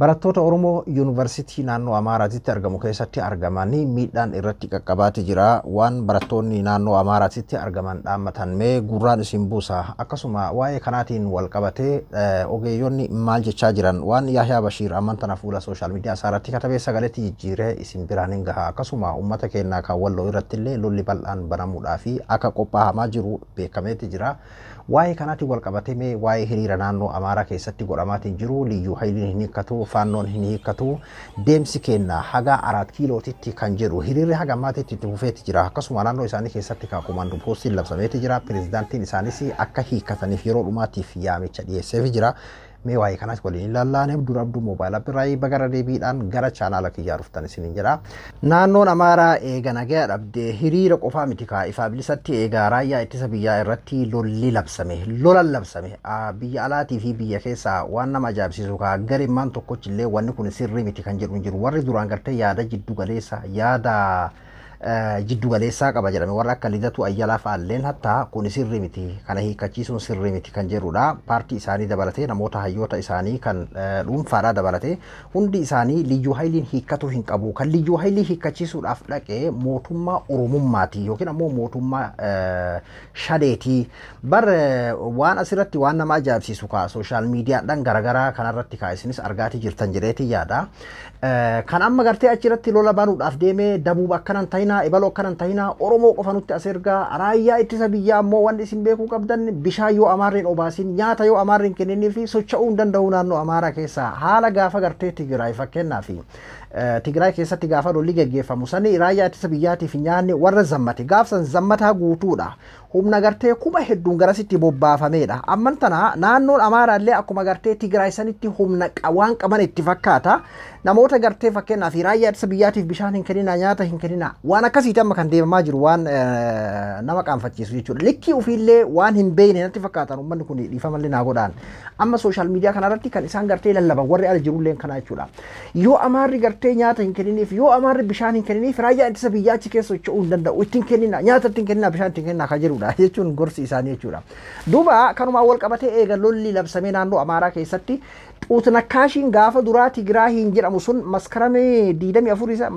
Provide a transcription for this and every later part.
barattoota Oromo University naannoo Amaaraatitti argamu keessatti argamanii miidhaan irratti qaqqabaatee jira. Waan barattoonni naannoo Amaaraatitti argaman dhaammatan mee gurraan isin buusa. Akkasuma waa'ee kanaatiin wal qabatee ogeeyyonni maal jechaa jiran waan Yaahiyaa Bashiir amman tana fuula sooshaal miidiyaa isaa irratti katabee sagaleetti jijjiiree isin biraan hin gaha. Akkasuma uummata keenyaa kan walloo irratti illee lolli bal'aan banamuudhaa fi akka qophaahamaa jiru beekameeti jira. Waa'ee kanaatti wal qabatee waa'ee hiriira naannoo Amaaraa keessatti godhamaatiin jiru liyyuu hayiliin hin hiikkatu fannoon hin hiikkatu deemsi keenna haga araat kiilootitti kan jedhu hiriirri haga ammaatitti itti fufeeti jira akkasuma naannoo isaanii keessatti kan komaandu poostiin labsameeti jira pirezidaantiin isaanis akka hiikkataniif yeroo dhumaatiif yaamicha dhiyeesseef jira. mee waa'ee kanaas waliin ilaallaan dura abduu moobaayil biraa bagara deebiidhaan gara chaanaala kiyyaa dhuftan isiniin jedha. Naannoon Amaaraa eega nagaa dhabdee hiriira qofaa miti kaa'ifaa bilisatti eegaa raayyaa ittisa biyyaa irratti lolli labsame lolan labsame biyya alaatii fi biyya keessaa waan nama ajaa'ibsiisu ka'a garimmaan tokkochillee wanni kun sirrii miti kan jedhu hin jiru warri duraan gartee yaada jiddu galeessa yaada. Eh, jiddu galeessaa qaba jedhame warra akka lidatu ayyaala fa'aalleen hattaa kun sirri miti kana hiikkachiisuun sirri miti kan jedhudha paartii isaanii dabalatee namoota hayyoota isaanii kan eh, dhuunfaadhaa dabalatee hundi isaanii liyyuu hayiliin hiikkatu hin qabu kan liyyuu hayilii hiikkachiisuudhaaf dhaqee mootummaa oromummaatii yookiin ammoo mootummaa eh, shadeetii bar waan asirratti waan nama ajaa'ibsiisu kaa sooshaal miidiyaadhaan garagaraa kanarratti kaa isinis argaatii jirtan jedheeti yaada kan amma gartee achirratti lola banuudhaaf deemee dabuub akkanan tahinaa ibaloo akkanan tahinaa Oromoo qofa nutti as ergaa raayyaa ittisa biyyaa ammoo wanti isin beekuu qabdan bishaan yoo Amaariin obaasin nyaata yoo Amaariin kenninii fi socho'uu hin danda'u naannoo Amaaraa keessaa haala gaafa gartee Tigraay fakkeenyaaf Tigraay keessatti gaafa lolli gaggeeffamu sanii raayyaa ittisa biyyaatiif nyaanni warra zammate gaafsan zammataa guutuudha. Humna gartee kuma hedduun garasitti bobbaafamedha. Amman tana naannoon Amaaraa illee akkuma gartee Tigraay sanitti humna waan qaban itti fakkaata. namoota gartee fakkeenyaaf raayyaa ittisa biyyaatiif bishaan hin kennina nyaata hin kennina waan akkasiitti kan deemamaa jiru waan eh, nama qaanfachiisu jechuudha likkii ofiillee waan hin beekne natti fakkaatan uummanni kun dhiifamallee naa godhaan amma sooshaal miidiyaa kan isaan gartee lallaban warri ala jirullee kana jechuudha yoo amaarri gartee nyaata hin kenniniif yoo amaarri bishaan hin kenniniif raayyaa ittisa biyyaa keessa socho'uu hin danda'u ittiin nyaata ittiin bishaan ittiin kan isaanii jechuudha duuba quutnakkaashiin gaafa duraa Tigiraa jedhamu sun maskarame diidamii afur isaa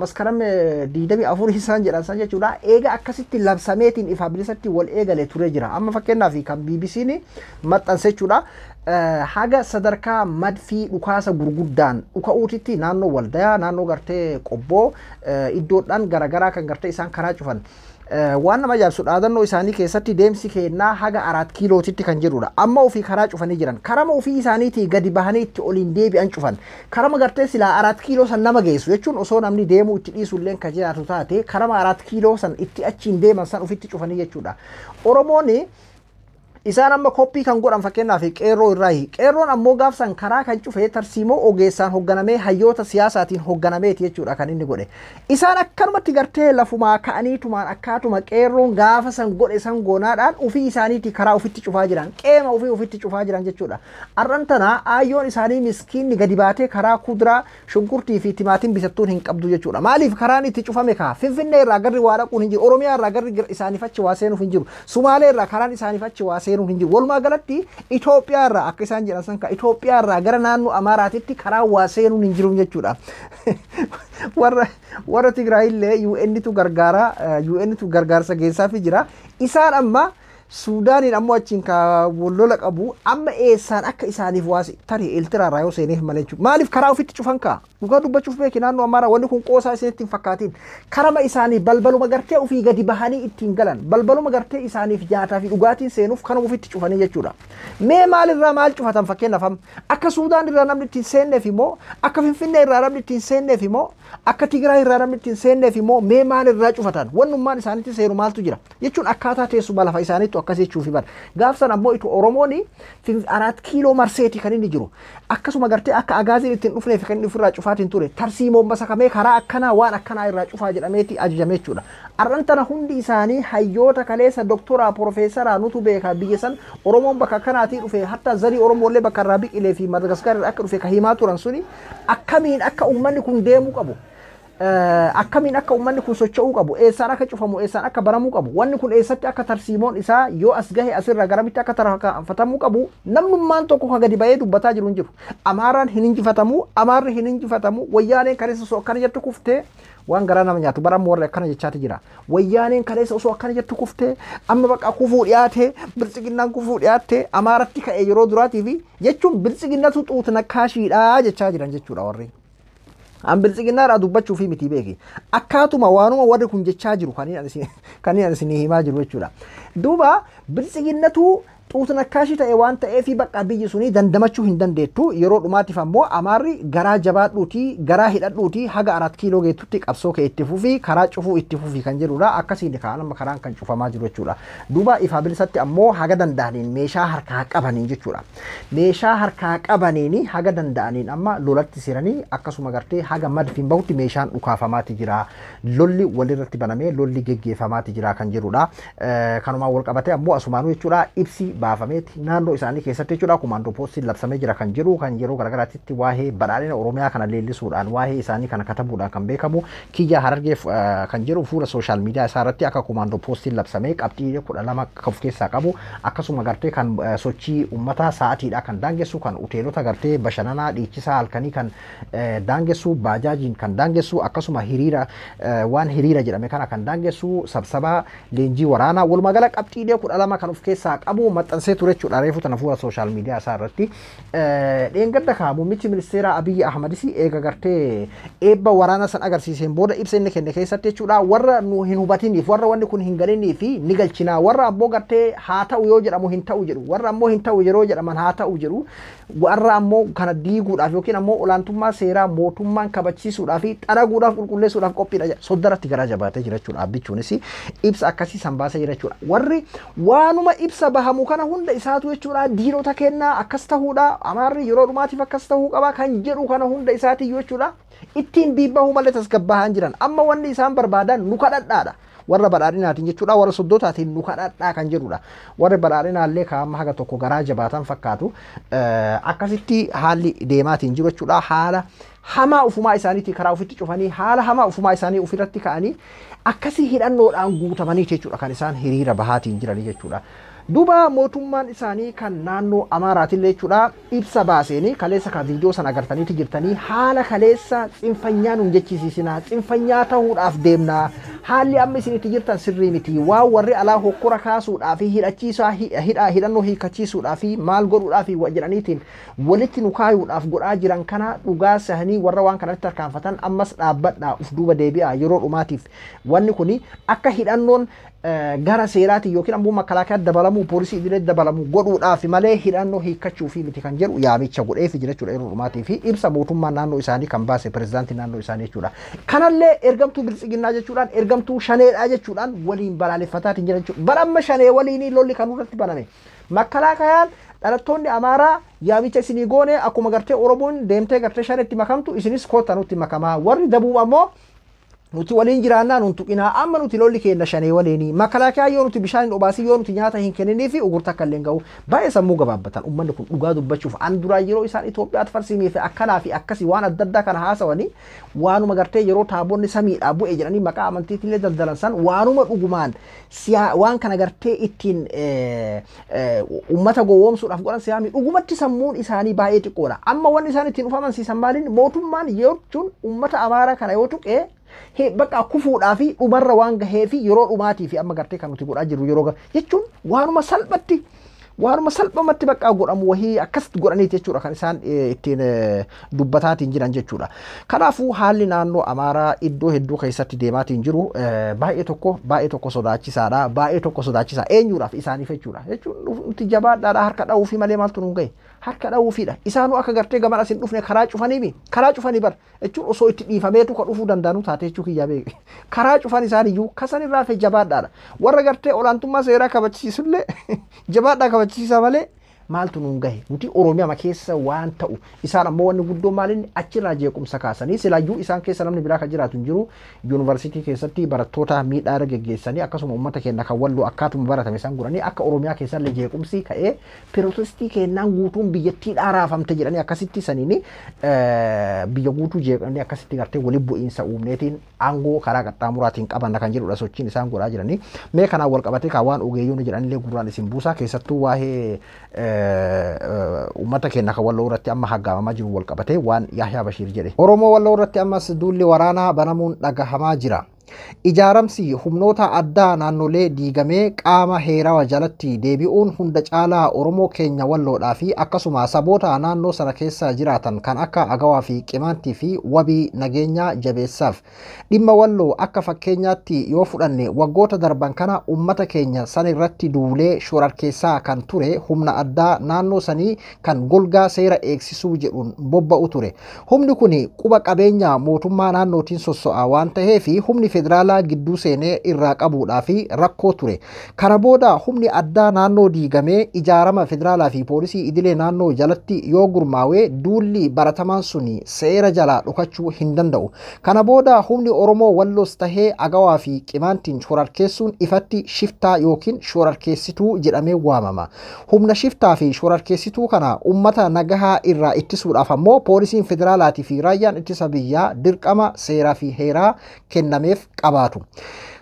isaan jechuudha eega akkasitti labsameetiin ifaa bilisatti wal eegale turee jira amma fakkeenyaaf kan BBC'n maxxansechuudha eh, haga sadarkaa madfii dhukaasa gurguddaan dhuka'uutitti naannoo waldayaa naannoo gartee qobboo eh, iddoodhaan garaagaraa kan gartee isaan karaa cufan. Eh, waan nama jaabsu dhaadannoo isaanii keessatti deemsi kennaa haga araat kiilootitti kan jirudha. Amma ofii karaa cufanii jiran. Karama ofii isaaniitii gadi bahanii itti oliin deebi'an cufan. Karama gartee silaa araat kiiloo san nama geessu jechuun osoo namni deemuu itti dhiisullee kan jiraatu taate karama araat kiiloo san itti achiin deeman san ofitti cufanii jechuudha. isaan amma koppii kan godhan fakkeenyaaf qeerroo irraayi qeerroon ammoo gaafsan karaa kan cufee tarsiimoo ogeessaan hoogganamee hayyoota siyaasaatiin hoogganameeti jechuudha kan inni godhe isaan akkanumatti gartee lafumaa akkaatuma qeerroon gaafa san godhe san goonaadhaan ofii karaa ofitti cufaa jiran qeema ofii ofitti cufaa jiran jechuudha isaanii miskiinni gadi baatee karaa kuduraa shunkurtii fi timaatiin bisattuun hin qabdu jechuudha maaliif karaan itti cufame kaa finfinnee irraa garri waa dhaquun garri seenuun Walumaa galatti Itoophiyaarraa akka isaan jedhan san Itoophiyaarraa gara naannoo Amaaraatitti karaa waa seenuun hin jiru jechuudha. warra warra un tu gargaara UN'tu gargaarsa jira. Isaan amma suudaaniin ammoo achiin ka wallola qabu amma eessaan akka isaaniif waasi tani iltiraarraa yoo seeneef malee jechuudha maaliif karaa ofitti cufan kaa dhugaa dubbachuuf beeki naannoo ammaara wanni kun qoosaa isinitti hin fakkaatiin karama isaanii balbaluma gartee ofii gadi bahanii ittiin galan balbaluma gartee isaaniif nyaataa fi dhugaatiin seenuuf kanuma ofitti cufanii jechuudha mee maalirraa maal cufatan fakkeenyaaf akka suudaan irraa namni ittiin seenneef immoo akka finfinnee irraa namni ittiin seenneef immoo akka tigraay irraa namni ittiin seenneef immoo mee maalirraa cufatan wannummaan isaaniitti seenu maaltu jira jechuun akkaataa teessuma lafa isaanii jirtu akkasichuufi bara. Gaaf sana ammoo itu Oromoon araat kiiloo marseeti kan inni jiru. Akkasuma gartee akka agaaziin ittiin dhufneef kan inni ofirraa cufaatiin ture. Tarsiimoon basakamee karaa akkanaa waan akkanaa irraa cufaa jedhameeti ajajame jechuudha. Arran tana hundi isaanii hayyoota kaleessa doktoraa profeesaraa nutu beeka biyya san Oromoon bakka akkanaatii dhufe hatta zarii Oromoolee bakka irraa biqilee fi Madagaskaar akka dhufe ka himaa turan suni akkamiin akka uummanni kun deemuu qabu. Eh, akkamiin akka uummanni kun socho'uu qabu eessaan akka cufamu eessaan akka baramuu qabu wanni kun eessatti akka tarsiimoon isaa yoo as gahe asirraa garamitti akka tarfatamuu qabu namnummaan tokko kan gadi ba'ee dubbataa jiru hin jiru amaaraan hin injifatamuu amaarri hin injifatamu wayyaaleen osoo akkana jettu kufte waan garaa nama nyaatu baramu akkana jechaati jira wayyaaneen osoo akkana jettu amma baqa kufuu dhiyaate kufuu dhiyaatte amaaratti ka'e yeroo duraatii fi jechuun biltsiginnatu xuutna kaashiidhaa jechaa warri. an bilxiginnaadhaa dubbachuu fi miti beeki akkaatuma waanuma warri kun jechaa jiru kan hin isin himaa jiru jechuudha duuba bilxiginnatu xuusan ta'e waan ta'eef bakka biyyi sunii dandamachuu hin dandeettu yeroo dhumaatiif ammoo amaarri garaa jabaadhuutii garaa hidhadhuutii haga arat kiiloo geettutti qabsoo kee itti fufii karaa cufuu itti fufii kan jedhudha akkasiin kaanama karaan kan cufamaa jiru jechuudha duuba ifaabilisatti ammoo haga danda'aniin meeshaa harkaa qabaniin jechuudha meeshaa harkaa qabaniin haga danda'aniin amma lolatti siranii akkasuma gartee haga madfiin bauti meeshaan dhukaafamaati jiraa lolli walirratti banamee lolli geggeeffamaati jiraa kan jedhudha kanumaan wal qabate ammoo baafameeti naannoo isaanii keessatti jechuudha akumaan dopoosti labsamee jira kan jiru kan yeroo garaagaraatti waa'ee badhaadhina oromiyaa kana leellisuudhaan waa'ee isaanii kana katabuudhaan kan beekamu kiyya harargeef kan jiru fuula sooshaal miidiyaa isaa irratti akka akumaan dopoosti labsamee qabxii kudha lama of keessaa qabu akkasuma gartee kan sochii ummata sa'aatiidha kan daangessu kan hoteelota gartee bashannanaa dhiichisaa halkanii kan daangessu baajaajiin kan daangessu akkasuma waan hiriira jedhame kana kan daangessu sabsabaa leenjii waraanaa walumaa gala qabxiilee lama kan maxxansee ture jechuudha reefu tana fuula sooshaal miidiyaa isaa irratti. Dheengadda kaa muummichi ministeera Abiyyi Ahmadis eega gartee eebba waraana san agarsiiseen booda ibsa inni kenne keessatti jechuudha warra nu hin hubatiniif warra wanni kun hin galinii ni galchinaa warra ammoo gartee haa ta'u yoo jedhamu hin ta'u jedhu warra ammoo hin ta'u yeroo jedhaman haa ta'u jedhu warra ammoo kana diiguudhaaf yookiin ammoo olaantummaa seeraa mootummaan kabachiisuudhaaf fi xaraguudhaaf qulqulleessuudhaaf qophiidha soddaratti garaa jabaatee jira jechuudha abbichuunis ibsa akkasii sanbaasa jira jechuudha warri waanuma ibsa bahamu kana hunda isaatu jechuudha diinota kennaa akkas tahuudha amaarri yeroo dhumaatiif akkas tahuu qaba kan jedhu kana hunda isaatiyyuu jechuudha ittiin biibbahuu malee tasgabbaahan jiran amma wanni isaan barbaadan nu kadhadhaadha warra badhaadhinaatiin jechuudha warra soddotaatiin nu kadhadhaa kan jedhudha warri badhaadhinaallee kaama haga tokko garaa jabaatan fakkaatu akkasitti haalli deemaatiin jiru jechuudha haala hamaa ufumaa isaaniiti karaa ofitti cufanii haala hamaa ufumaa isaanii ofirratti ka'anii akkasii hidhannoodhaan guutamanii jechuudha kan isaan hiriira bahaatiin jiranii jechuudha. duba mootummaan isaanii kan naannoo amaaraatillee jechuudha ibsa baaseen kaleessa kan viidiyoo sana agartaniiti jirtanii haala kaleessa tsinfanyaa nuun jechisiisina tsinfanyaa ta'uudhaaf deemna haalli amma isinitti jirtan sirrii miti waan warri alaa hokkora kaasuudhaa fi hidhachiisaa hidhannoo hiikachiisuudhaa fi maal godhuudhaa fi jedhaniitiin walitti nu kaayuudhaaf godhaa jiran kana dhugaa sahanii warra waan kanatti harkaanfatan ammas dhaabbadhaa uf duuba deebi'a yeroo dhumaatiif wanni kuni akka hidhannoon gara seeraatiin yookiin ammoo makkalaakaa dabalamu hidhamuu poolisii idilee dabalamuu godhuudhaaf malee hidhannoo hiikachuu fi miti kan jedhu yaamicha godheef jechuudha yeroo dhumaatii fi ibsa mootummaa naannoo isaanii kan baase pirezidaantii naannoo isaanii jechuudha. Kanallee ergamtuu bilisiginnaa jechuudhaan ergamtuu shaneedhaa jechuudhaan waliin balaaleffataatiin jira jechuudha. Baramma shanee waliinii lolli kan irratti baname. Makkalakayaan dhalattoonni Amaaraa yaamicha isinii goone akkuma gartee Oromoon deemtee gartee shanetti makamtu isinis kootta makamaa warri dabuu ammoo nuti waliin jiraannaa nun tuqinaa amma nuti lolli keenya shanee waliinii makalaakaa yoo nuti bishaan hin dhobaasin yoo nuti nyaata hin kenninii fi ugurta akka illee ga'u baay'ee sammuu gabaabbatan uummanni kun dhugaa dubbachuuf an duraa yeroo isaan Itoophiyaatti farsimii fi akkanaa fi akkasii waan adda addaa kana haasawanii waanuma gartee yeroo taabonni samiidhaa bu'e jedhanii maqaa amantiitillee daldalan san waanuma dhugumaan waan kana gartee ittiin uummata gowwoomsuudhaaf godhan siyaamii dhugumatti sammuun isaanii baay'ee xiqqoodha amma wanni isaan ittiin dhufaman siisan maaliin mootummaan yoo jechuun uummata amaaraa kana yoo tuqee bakka kufuudhaa fi dhumarra waan gahee fi yeroo dhumaatii fi amma gartee ka nuti godhaa jirru yeroo jechuun waanuma salphatti waanuma salphumatti baqqaa godhamu wahii akkasitti godhaniiti jechuudha kan isaan eh, ittiin eh, dubbataatiin jiran jechuudha. Kanaafuu haalli naannoo Amaaraa iddoo hedduu keessatti deemaatiin jiru eh, baay'ee tokko baay'ee tokko sodaachisaadha baay'ee tokko sodaachisaa eenyuudhaaf isaaniif jechuudha jechuun nuti jabaadhaadha harka dha'uufii malee maaltu harka isaanuu akka gartee dhufne karaa cufanii bar jechuun osoo itti dhiifameetu ka dhufuu danda'anu taate jechuu kiyyaa karaa cufan isaaniyyuu kasan fe warra पच्चीस वाले maaltu nuun gahe nuti oromiyama keessa waan ta'u isaan ammoo wanni guddoo maalinni achirraa jeequmsa kaasanii silaayyuu isaan keessa namni biraa kan jiraatu hin jiru yuunivarsiitii keessatti barattoota miidhaa geggeessanii akkasuma uummata keenya kan walloo akkaatuma baratame isaan akka oromiyaa keessallee jeequmsi ka'ee pirotestii kennaan guutuun biyyattiidhaa raafamte jedhanii akkasitti saniin biyya guutuu jeeqanii akkasitti gartee waliin bu'iinsa uumneetiin aangoo karaa qaxxaamuraatiin qabanna kan jedhudha sochiin isaan godhaa jiranii mee kanaan wal waan uummata keenya kan walloo irratti amma haggaamamaa jiru wal qabatee waan Yahyaa Bashiir jedhe. Oromoo walloo irratti ammas duulli waraanaa banamuun dhagahamaa jira. Ijaaramsi humnoota addaa naannolee diigamee qaama heerawa jalatti deebi'uun hunda caalaa Oromoo keenya walloodhaa fi akkasuma saboota naannoo sana keessa jiraatan kan akka Agawaa fi Qimaantii fi wabii nageenyaa jabeessaaf dhimma walloo akka fakkeenyaatti yoo fudhanne waggoota darban kana ummata keenya san irratti duulee shorarkeessaa kan ture humna addaa naannoo sanii kan golgaa seera eegsisuu jedhuun bobba'u ture. Humni kun quba qabeenya mootummaa naannootiin sosso'a waan ta'eef humni federaalaa gidduu seenee irraa qabuudhaa fi rakkoo ture. Kana booda humni addaa naannoo diigamee ijaarama federaalaa fi poolisii idilee naannoo jalatti yoo gurmaawee duulli baratamaan sun seera jalaa dhukachuu hin danda'u. Kana booda humni Oromoo walloos tahee agawaa fi qimaantiin shorarkeessuun ifatti shiftaa yookiin shorarkeessituu jedhamee waamama. Humna shiftaa fi shorarkeessituu kana uummata nagahaa irraa ittisuudhaaf ammoo poolisiin federaalaatii fi raayyaan ittisa biyyaa dirqama seeraa fi heeraa kennameef ቀባቱ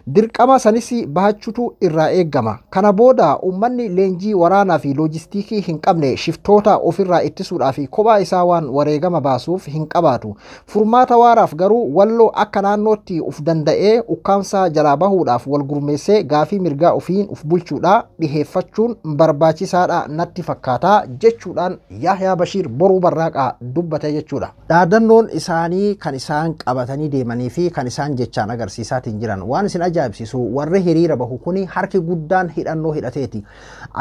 Dirqama sanis baachutu irraa eegama. Kana booda uummanni leenjii waraanaa fi loojistiikii hin qabne shiftoota ofirraa ittisuudhaa fi kophaa isaa waan wareegama baasuuf hin qabaatu. Furmaata waaraaf garuu walloo akka naannootti uf danda'ee ukkaamsa jalaa bahuudhaaf wal gurmeessee gaafii mirgaa ofiin uf bulchuudhaa dhiheeffachuun barbaachisaadha natti fakkaata jechuudhaan Yahyaa Bashiir boruu barraaqaa dubbate jechuudha. Dhaadannoon isaanii kan isaan qabatanii deemanii fi kan isaan jechaan agarsiisaatiin jiran waan isin ajaa'ibsiisu warri hiriira bahu kuni harki guddaan hidhannoo hidhateeti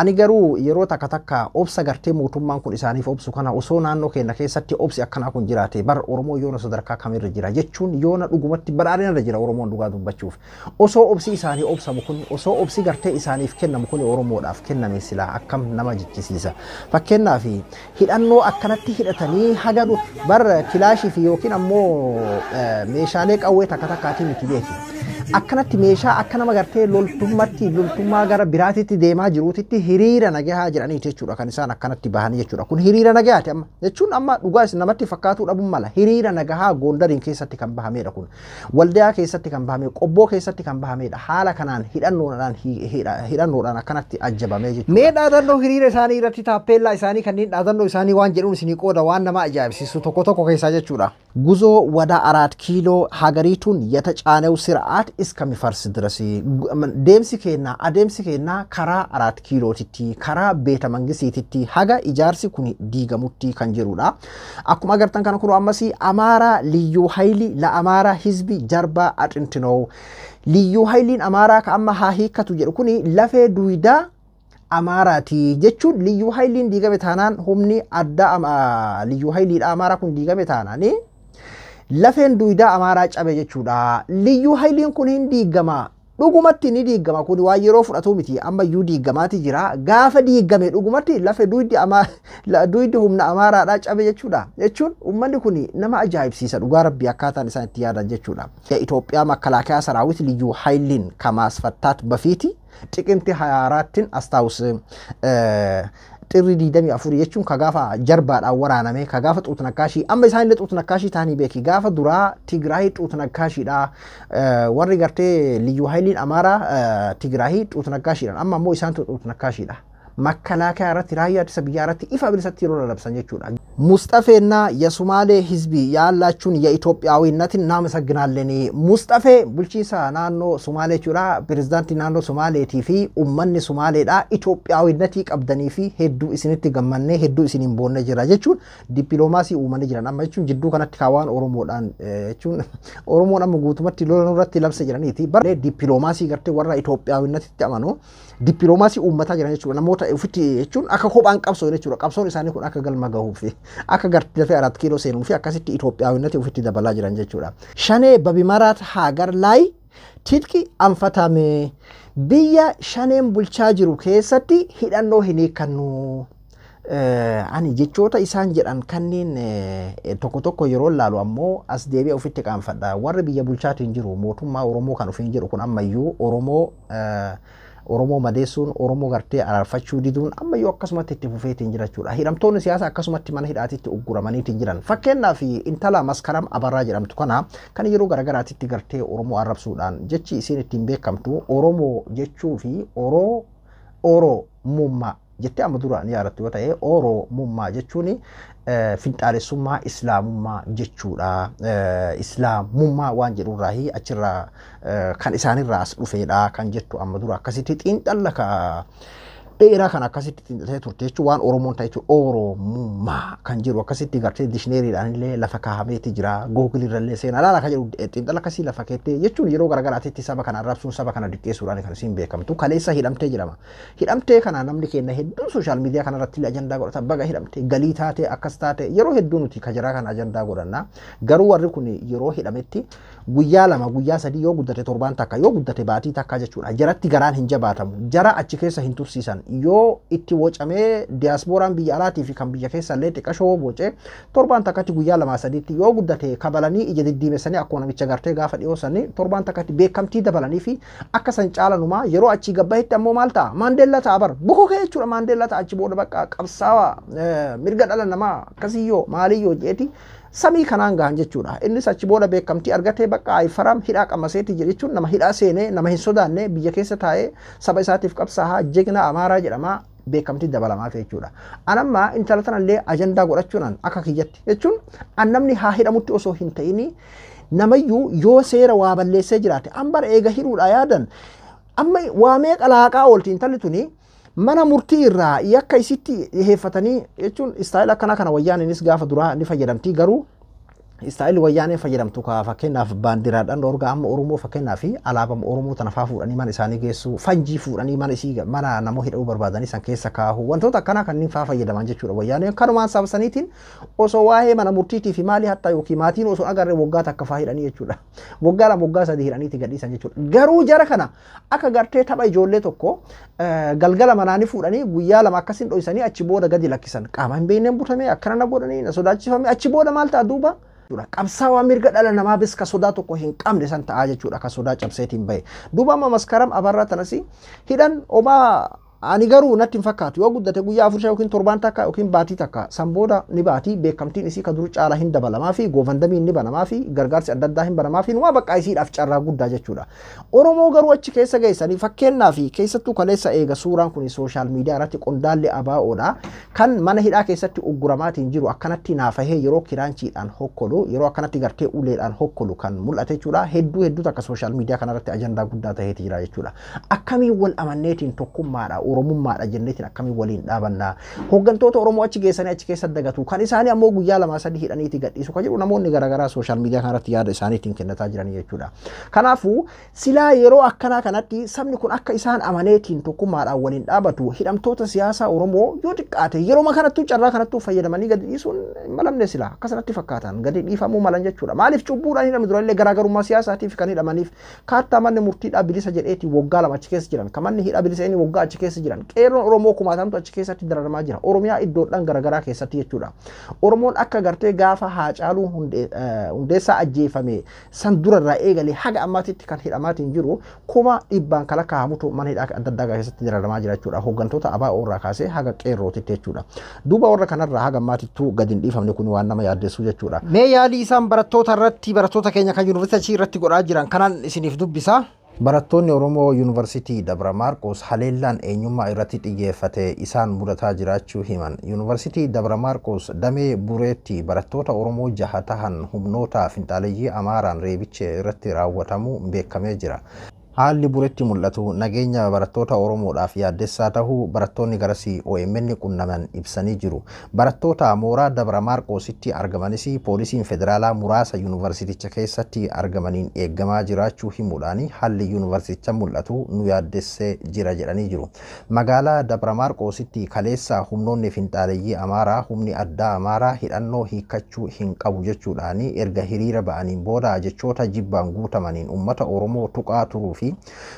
ani garuu yeroo takka takka obsa gartee mootummaan kun isaaniif obsu kana osoo naannoo keenya keessatti obsi akkanaa kun jiraate bar oromoo yoona sadarkaa kamirra jira jechuun yoona dhugumatti badhaadhinarra jira oromoon dhugaa dubbachuuf osoo obsi isaanii obsamu kun osoo obsi gartee isaaniif kennamu kun oromoodhaaf kenname silaa akkam nama jichisiisa fakkeenyaaf hidhannoo akkanatti hidhatanii hagadu bar kilaashii fi yookiin ammoo meeshaalee qawwee takka takkaatiin miti beeki akkanatti meeshaa akka nama gartee loltummatti loltummaa gara biraatitti deemaa jiruutitti hiriira nagahaa jedhaniiti jechuudha kan isaan akkanatti bahanii jechuudha kun hiriira nagahaati amma jechuun amma dhugaa isin namatti fakkaatu dhabuun mala hiriira nagahaa goondariin keessatti kan bahameedha kun waldaa keessatti kan bahamedha qobboo keessatti kan bahameedha haala kanaan hidhannoodhaan hidhannoodhaan akkanatti ajjabamee jechuudha. Mee dhaadannoo hiriira isaanii irratti taappeellaa isaanii kanneen dhaadannoo isaanii waan jedhuun isin qooda waan nama ajaa'ibsiisu tokko tokko keessaa jechuudha. Guzoo ጉዞ ወደ አራት ኪሎ ሀገሪቱን የተጫነው ስርዓት እስከሚፈ Demsi dirasii deemsi keenyaa karaa araat kara karaa beeta mangisiititti haga ijaarsi kun diigamutti kan jirudha. Akkuma agartan kana kun ammas amaaraa liyyuu hayli la amaaraa hizbi jarbaa axintinoo liyyuu hayliin amaaraa ka amma haa hiikkatu jedhu kun lafee duwidaa amaaraati jechuun liyyuu hayliin diigame taanaan humni adda amaaraa kun diigame taanaanii. lafeen duwidaa amaaraa cabe jechuudha. Liyyuu hayliin kun hin diigama. Dhugumatti ni diigama kun waan yeroo fudhatuu miti ammayyuu diigamaati jira. Gaafa diigame dhugumatti lafe duwiddi humna amaaraadhaa cabe jechuudha. Jechuun uummanni kun nama ajaa'ibsiisa dhugaa rabbii akkaataan isaan itti yaadan jechuudha. Itoophiyaa makalaakaa saraawit liyyuu hayliin kamaasfattaat bafiiti xiqimti hayaaraatiin astaawus xirri diidamii afur jechuun ka gaafa jarbaadhaan waraaname ka gaafa xuutnakkaashii amma isaan illee xuutnakkaashii taanii beeki gaafa duraa tigraayi Tigraahii xuutnakkaashiidha warri gartee liyyuu haayiliin amaaraa tigraayi Tigraahii xuutnakkaashiidhaan amma ammoo isaan xuutnakkaashiidha makkalaakaa irratti raayyaa ittisa biyyaa irratti ifa bilisatti yeroo lalabsan jechuudha. ሙስጠፌና የሱማሌ ህዝቢ ያላችሁን የኢትዮጵያዊነት እናመሰግናለን። ሙስጠፌ ቡልቺሳ ናኖ ሶማሌ ቹራ ፕሬዚዳንት ናኖ ሶማሌ ቲፊ ኡመኒ ሶማሌ ዳ ኢትዮጵያዊነት ቀብደኒ ፊ ሄዱ እስንት ገመኔ ሄዱ እስን ቦነ ጅራ ጀቹን ዲፕሎማሲ ኡመኒ ጅራ ናማ ጀቹን ጅዱ ከነት ካዋን ኦሮሞዳን ጀቹን ኦሮሞ ናም ጉቱመት ሎኖረት ለምሰ ጅራኒቲ በሬ ዲፕሎማሲ ገርቴ ወራ ኢትዮጵያዊነት ተማኖ ዲፕሎማሲ ኡመታ ጅራ ጀቹን ለሞታ ፍቲ ጀቹን አከ ቀብሶ ጀቹ ቀብሶን ሳኒ ኩን አከ ገልመገሁፌ akka gartilata arat kiiloo seenuu fi akkasitti Itoophiyaawwinnati ofitti dabalaa jiran jechuudha. Shanee babimarat haagar laayi titki anfatame biyya shaneen bulchaa jiru keessatti hidhannoo hin hiikannu. Eh, ani jechoota isaan jedhan kanneen eh, tokko tokko yeroo laalu ammoo as deebi'a ofitti qaanfadha. Warri biyya bulchaatiin jiru mootummaa Oromoo kan ofiin jiru kun ammayyuu Oromoo eh, Oromoo madeessuun, Oromoo gartee araarfachuu diduun ammayyuu akkasumatti itti fufeetiin jirachuudha. Hidhamtoonni siyaasaa akkasumatti mana hidhaatitti ugguramaniti jiran. Fakkeenyaaf intala Maskaram Abarraa jedhamtu kana kan yeroo garaagaraatitti gartee Oromoo arrabsuudhaan jechi isiin ittiin beekamtu Oromoo jechuu fi Oroo Oroo jettee amma duraan yaadattu yoo ta'e Oromummaa jechuun eh, finxaalessummaa islaamummaa jechuudha. Eh, islaamummaa waan jedhurraa achirraa eh, kan isaanirraa as dhufeedha kan jettu amma dura akkasitti xiinxalla dheeraa kan akkasitti xinxitee turte jechuun waan Oromoon ta'e jechuudha. Oromummaa kan jedhu akkasitti gartee dishneeriidhaan illee lafa kaahameeti jira. Googil irrallee seenaa laala kan jedhu xinxala akkasii lafa keettee jechuun yeroo garaagaraatti saba kana arrabsuun saba kana diqqeessuudhaan kan isiin beekamtu kaleessa hidhamtee jedhama. Hidhamtee kana namni kenna hedduun sooshaal miidiyaa kanarratti ajandaa godhatan baga hidhamtee galii taatee akkas taate yeroo hedduu nuti kajaraa kana ajandaa godhanna. Garuu warri kun yeroo hidhametti guyyaa lama guyyaa sadii yoo guddate torbaan takka yoo guddate baatii takka jechuudha jaratti garaan hin jabaatamu jara achi keessa hin tursiisan yoo itti wocamee diyaasporaan biyya alaatii fi kan biyya keessa illee xiqqashoo boce torbaan takkatti guyyaa lamaa sadiitti yoo guddate kabalanii ija diddiimessanii akkuma namicha gartee gaafa dhiyoosanii torbaan takkatti beekamtii dabalanii fi akka san caalanumaa yeroo achii gabbahetti ammoo maal ta'a maandeella ta'a bar bukoo bokokee jechuudha maandeella ta'a achi booda bakka qabsaawaa mirga dhala namaa akkasiyyoo maaliyyoo jeeti. samii kanaan gahan jechuudha. Innis achi booda beekamtii argatee bakka ayfaram hidhaa qamaseeti jechuun nama hidhaa seenee nama hin sodaanne biyya keessa taa'ee saba isaatiif qabsaa'aa jegna Amaaraa jedhama beekamtii dabalamaa ta'e jechuudha. Anammaa intala tanallee ajandaa godhachuudhaan akka kiyyatti jechuun annamni haa hidhamutti osoo hin ta'in namayyuu yoo seera waa balleessee jiraate an bara eega hiruudha yaadan amma waa mee qalaqaa oolti intalli tuni mana murtii irraa yakka isitti heeffatanii jechuun istaayil akkanaa kana wayyaaninis gaafa duraa ni fayyadamti garuu Israa'el wayyaanee fayyadamtuka fakkeenyaaf baandiraadhaan dhoorga amma Oromoo fakkeenyaa fi alaabama Oromoo tana faa fuudhanii mana isaanii geessu fanjii fuudhanii mana isii mana namoo hidhuu barbaadanii san keessa kaahu wantoota akkanaa kanneen faa fayyadaman jechuudha wayyaanee kanumaan saabsaniitiin osoo waa'ee mana murtiitii fi maalii hattaa yookiin maatiin osoo agarre waggaa takka faa hidhanii jechuudha waggaa lama waggaa sadii hidhaniiti gadhiisan jechuudha garuu jara kana akka gartee tapha ijoollee tokko galgala manaanii fuudhanii guyyaa lama akkasin dhoysanii achi booda gadi lakkisan qaama hin beekneen butame akkana na godhanii na sodaachifame achi booda maal ta'a duuba jechuudha. Qabsaawaa mirga dhala namaa bis ka sodaa tokko hin qabne san ta'aa jechuudha. Ka sodaa cabseetiin bahe. Duuba amma maskaram abarraa tanasi hidhan omaa ani garuu natti hin fakkaatu yoo guddate guyyaa afur yookiin torbaan takka yookiin baatii takka san booda ni baatii beekamtiin isii ka dur caalaa hin dabalamaa fi goofandamiin ni banamaa fi gargaarsi adda addaa hin banamaa fi numaa bakka isiidhaaf carraa guddaa jechuudha. Oromoo garuu achi keessa geessanii fakkeenyaa fi keessattuu kaleessa eega suuraan kun sooshaal miidiyaa irratti qondaalli ABO'dha kan mana hidhaa keessatti ugguramatiin jiru akkanatti naafahee yeroo kiraanchiidhaan hokkolu yeroo akkanatti gartee uleedhaan hokkolu kan mul'ate jechuudha hedduu hedduu takka sooshaal miidiyaa kanarratti ajandaa guddaa ta'eeti jira jechuudha. Akkamiin wal amanneetiin tokkummaadha oromummaadha jenneetiin akkamiin waliin dhaabanna. Hoggantoota Oromoo achi geessanii achi keessa dagatu. Kan isaanii ammoo guyyaa lama sadii hidhaniiti gadhiisu kan jedhu namoonni garaagaraa sooshaal miidiyaa kanarratti yaada isaaniitiin kennataa jiran jechuudha. Kanaafuu silaa yeroo akkanaa kanatti sabni kun akka isaan amaneetiin tokkummaadhaan waliin dhaabatu hidhamtoota siyaasaa Oromoo yoo xiqqaate yeroo kanattuu carraa kanattuu fayyadamanii gadi dhiisuun malamne sila akkasanatti fakkaatan gadi dhiifamuu malan jechuudha. Maaliif cubbuudhaan hidhamu durallee garaagarummaa manni murtiidhaa bilisa jedheetiin woggaa lama achi keessa jiran kan manni bilisa inni woggaa achi keessa keessa jiran qeerroon Oromoo kumaatamtu achi keessatti dararamaa jira Oromiyaa iddoodhaan garaagaraa keessatti jechuudha Oromoon akka gartee gaafa haacaaluu hundeessaa ajjeefame san dura irraa eegalee haga ammaatitti kan hidhamaatiin jiru kuma dhibbaan kala kaahamutu mana hidhaa adda addaa keessatti dararamaa jira jechuudha hooggantoota ABO irraa kaasee haga qeerrootitti jechuudha duuba warra kanarraa haga ammaatittuu gadi hin dhiifamne kun waan nama yaaddeessu jechuudha. Mee yaalii isaan barattoota irratti barattoota keenya kan yuunivarsiitii irratti godhaa jiran kanaan isiniif dubbisa. Barattoonni Oromoo Yuunivarsiitii Dabra Maarqos haleellaan eenyummaa irratti xiyyeeffate isaan mudataa jiraachuu himan. Yuunivarsiitii Dabra Maarqos damee bureetti barattoota Oromoo jaha tahan humnoota finxaaleyyii Amaaraan Reebichee irratti raawwatamuu beekamee jira. halli buretti mul'atu nageenya barattoota Oromoodhaaf yaaddessaa tahuu barattoonni garasii OMN qunnaman ibsanii jiru. Barattoota mooraa Dabra Maarqoositti argamanis poolisiin federaalaa muraasa yuunivarsiiticha keessatti argamaniin eeggamaa jiraachuu himuudhaan haalli yuunivarsiiticha mul'atu nu yaaddessee jira jedhanii jiru. Magaalaa Dabra Maarqoositti kaleessa humnoonni finxaaleeyyii Amaaraa humni addaa Amaaraa hidhannoo hiikkachuu hin qabu jechuudhaan erga hiriira ba'aniin booda jechoota jibbaan guutamaniin ummata Oromoo tuqaa turuuf fi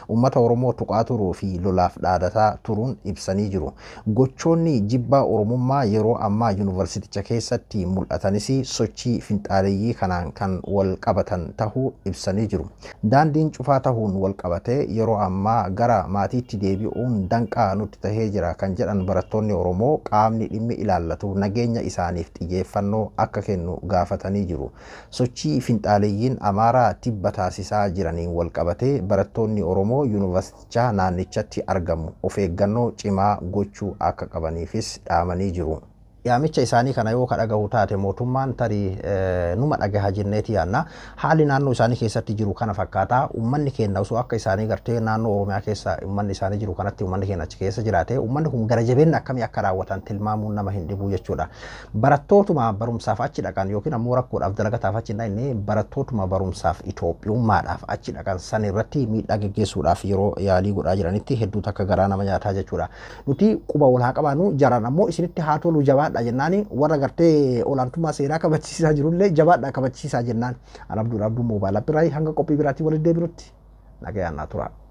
uummata Oromoo tuqaa turuu fi lolaaf dhaadataa turuun ibsanii jiru. Gochoonni jibba Oromummaa yeroo ammaa yuunivarsiiticha keessatti mul'atanis sochii finxaaleeyyii kanaan kan wal qabatan tahuu ibsanii jiru. Daandiin cufaa tahuun wal qabatee yeroo ammaa gara maatiitti deebi'uun danqaa nutti tahee jira kan jedhan barattoonni Oromoo qaamni dhimmi ilaallatu nageenya isaaniif xiyyeeffannoo akka kennu gaafatanii jiru. Sochii finxaaleeyyiin Amaaraa tibba taasisaa jiraniin wal qabatee barattoonni barattoonni Oromoo yuunivarsiitichaa naannichatti argamu of eeggannoo cimaa gochuu akka qabaniifis dhaamanii jiru. yaamicha isaanii kana yoo kadhagahu taate mootummaan tarii numa dhagaha jenneeti yaanna haalli naannoo isaanii keessatti jiru kana fakkaataa ummanni kenna osoo akka isaanii gartee naannoo oromiyaa keessa ummanni isaanii jiru kanatti ummanni kenna achi keessa jiraate ummanni kun garajabeenna akkamii akka raawwatan tilmaamuun nama hin dhibuu jechuudha. Barattootuma barumsaaf achi dhaqan yookiin ammoo rakkoodhaaf dalagataaf achi hin inni barattootuma barumsaaf Itoophiyummaadhaaf achi dhaqan san irratti miidhaa geggeessuudhaaf yeroo yaalii godhaa jiranitti hedduutu akka garaa nama nyaataa jechuudha. Nuti quba walhaa qabaanu jaran ammoo isinitti haa tolu jabaa jabaadha jennaani warra gartee olaantummaa seeraa kabachiisaa jirullee jabaadha kabachiisaa jennaan arabduu arabduu moobaala biraa hanga qophii biraatii wal deebirutti nagayaan naa turaa.